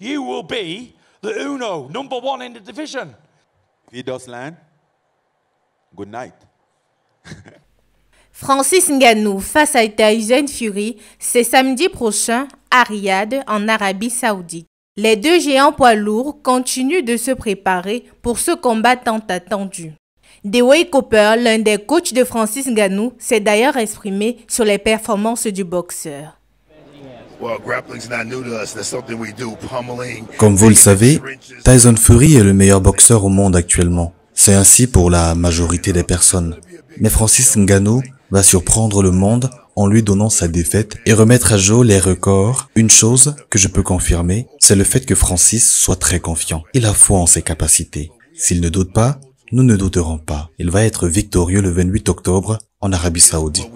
you will be the Uno, number one in the division. good night. Francis Ngannou face à Tyson Fury, c'est samedi prochain à Riyad, en Arabie Saoudite. Les deux géants poids lourds continuent de se préparer pour ce combat tant attendu. Dewey Cooper, l'un des coachs de Francis Ngannou, s'est d'ailleurs exprimé sur les performances du boxeur. Comme vous le savez, Tyson Fury est le meilleur boxeur au monde actuellement. C'est ainsi pour la majorité des personnes. Mais Francis Ngannou va surprendre le monde en lui donnant sa défaite et remettre à jour les records. Une chose que je peux confirmer, c'est le fait que Francis soit très confiant. Il a foi en ses capacités. S'il ne doute pas, nous ne douterons pas. Il va être victorieux le 28 octobre en Arabie Saoudite.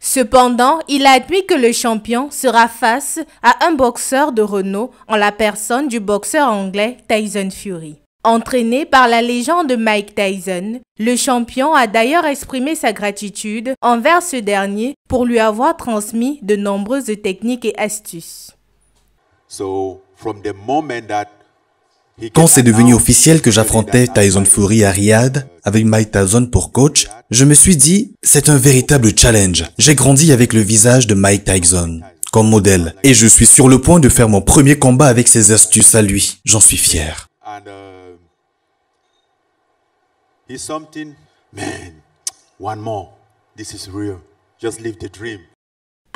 Cependant, il a admis que le champion sera face à un boxeur de Renault en la personne du boxeur anglais Tyson Fury. Entraîné par la légende Mike Tyson, le champion a d'ailleurs exprimé sa gratitude envers ce dernier pour lui avoir transmis de nombreuses techniques et astuces. Quand c'est devenu officiel que j'affrontais Tyson Fury à Riyadh avec Mike Tyson pour coach, je me suis dit, c'est un véritable challenge. J'ai grandi avec le visage de Mike Tyson comme modèle et je suis sur le point de faire mon premier combat avec ses astuces à lui. J'en suis fier. Uh,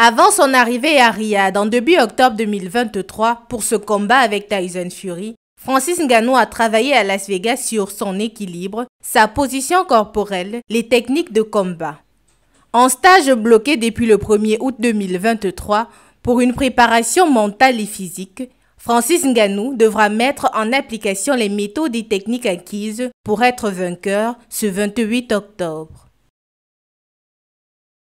avant son arrivée à Riyad en début octobre 2023 pour ce combat avec Tyson Fury, Francis Ngannou a travaillé à Las Vegas sur son équilibre, sa position corporelle, les techniques de combat. En stage bloqué depuis le 1er août 2023 pour une préparation mentale et physique, Francis Ngannou devra mettre en application les méthodes et techniques acquises pour être vainqueur ce 28 octobre.